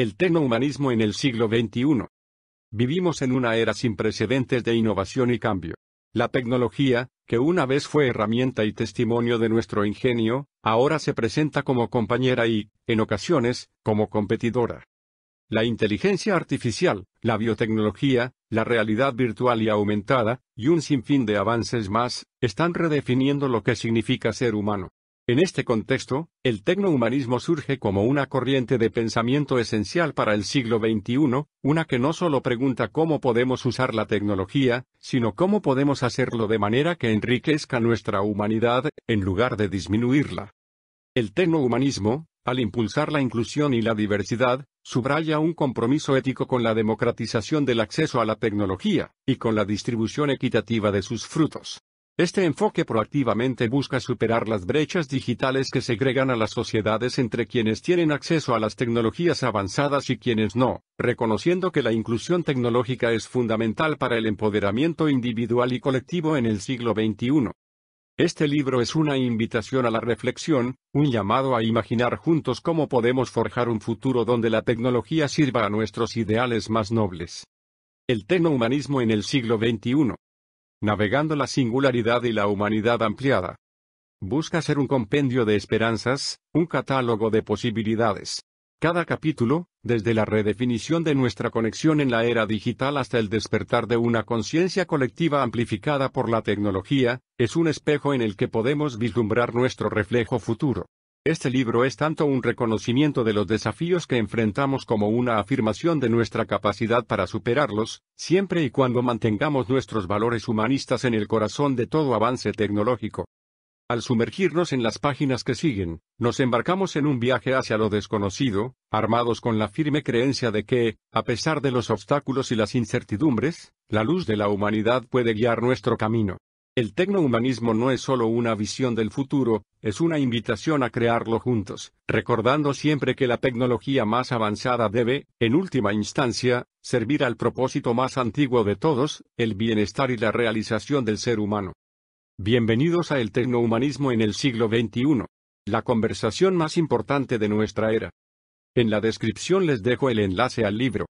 El tecnohumanismo en el siglo XXI. Vivimos en una era sin precedentes de innovación y cambio. La tecnología, que una vez fue herramienta y testimonio de nuestro ingenio, ahora se presenta como compañera y, en ocasiones, como competidora. La inteligencia artificial, la biotecnología, la realidad virtual y aumentada, y un sinfín de avances más, están redefiniendo lo que significa ser humano. En este contexto, el tecnohumanismo surge como una corriente de pensamiento esencial para el siglo XXI, una que no solo pregunta cómo podemos usar la tecnología, sino cómo podemos hacerlo de manera que enriquezca nuestra humanidad, en lugar de disminuirla. El tecnohumanismo, al impulsar la inclusión y la diversidad, subraya un compromiso ético con la democratización del acceso a la tecnología, y con la distribución equitativa de sus frutos. Este enfoque proactivamente busca superar las brechas digitales que segregan a las sociedades entre quienes tienen acceso a las tecnologías avanzadas y quienes no, reconociendo que la inclusión tecnológica es fundamental para el empoderamiento individual y colectivo en el siglo XXI. Este libro es una invitación a la reflexión, un llamado a imaginar juntos cómo podemos forjar un futuro donde la tecnología sirva a nuestros ideales más nobles. El tecnohumanismo en el siglo XXI. Navegando la singularidad y la humanidad ampliada. Busca ser un compendio de esperanzas, un catálogo de posibilidades. Cada capítulo, desde la redefinición de nuestra conexión en la era digital hasta el despertar de una conciencia colectiva amplificada por la tecnología, es un espejo en el que podemos vislumbrar nuestro reflejo futuro. Este libro es tanto un reconocimiento de los desafíos que enfrentamos como una afirmación de nuestra capacidad para superarlos, siempre y cuando mantengamos nuestros valores humanistas en el corazón de todo avance tecnológico. Al sumergirnos en las páginas que siguen, nos embarcamos en un viaje hacia lo desconocido, armados con la firme creencia de que, a pesar de los obstáculos y las incertidumbres, la luz de la humanidad puede guiar nuestro camino. El tecnohumanismo no es solo una visión del futuro, es una invitación a crearlo juntos, recordando siempre que la tecnología más avanzada debe, en última instancia, servir al propósito más antiguo de todos, el bienestar y la realización del ser humano. Bienvenidos a El tecnohumanismo en el siglo XXI, la conversación más importante de nuestra era. En la descripción les dejo el enlace al libro.